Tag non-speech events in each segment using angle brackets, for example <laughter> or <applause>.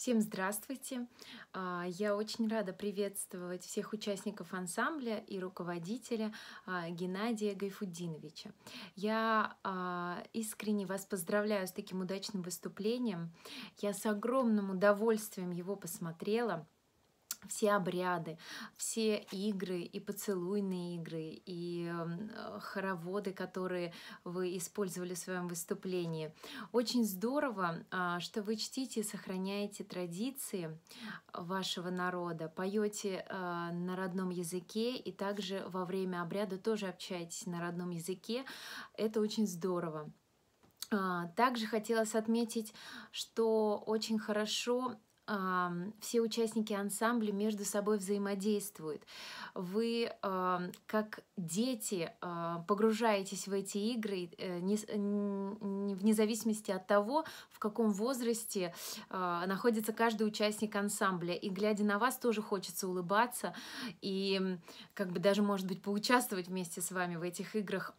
Всем здравствуйте! А, я очень рада приветствовать всех участников ансамбля и руководителя а, Геннадия Гайфудиновича. Я а, искренне вас поздравляю с таким удачным выступлением. Я с огромным удовольствием его посмотрела все обряды, все игры и поцелуйные игры, и Э, хороводы, которые вы использовали в своем выступлении. Очень здорово, а, что вы чтите и сохраняете традиции вашего народа, поете э, на родном языке и также во время обряда тоже общаетесь на родном языке. Это очень здорово. А, также хотелось отметить, что очень хорошо все участники ансамбля между собой взаимодействуют. Вы, как дети, погружаетесь в эти игры вне э, зависимости от того, в каком возрасте а, находится каждый участник ансамбля. И глядя на вас, тоже хочется улыбаться и как бы даже, может быть, поучаствовать вместе с вами в этих играх. <clears throat>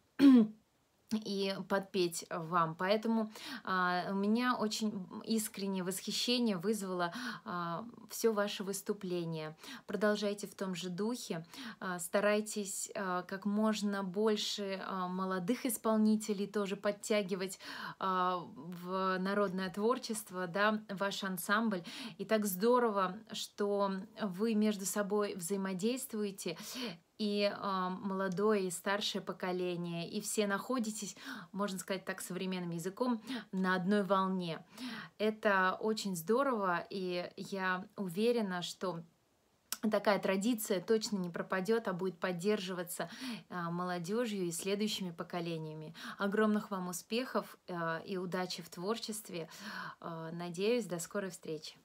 и подпеть вам. Поэтому а, у меня очень искреннее восхищение вызвало а, все ваше выступление. Продолжайте в том же духе, а, старайтесь а, как можно больше а, молодых исполнителей тоже подтягивать а, в народное творчество, да, ваш ансамбль. И так здорово, что вы между собой взаимодействуете и э, молодое, и старшее поколение, и все находитесь, можно сказать так современным языком, на одной волне. Это очень здорово, и я уверена, что такая традиция точно не пропадет, а будет поддерживаться а, молодежью и следующими поколениями. Огромных вам успехов а, и удачи в творчестве. Надеюсь, до скорой встречи.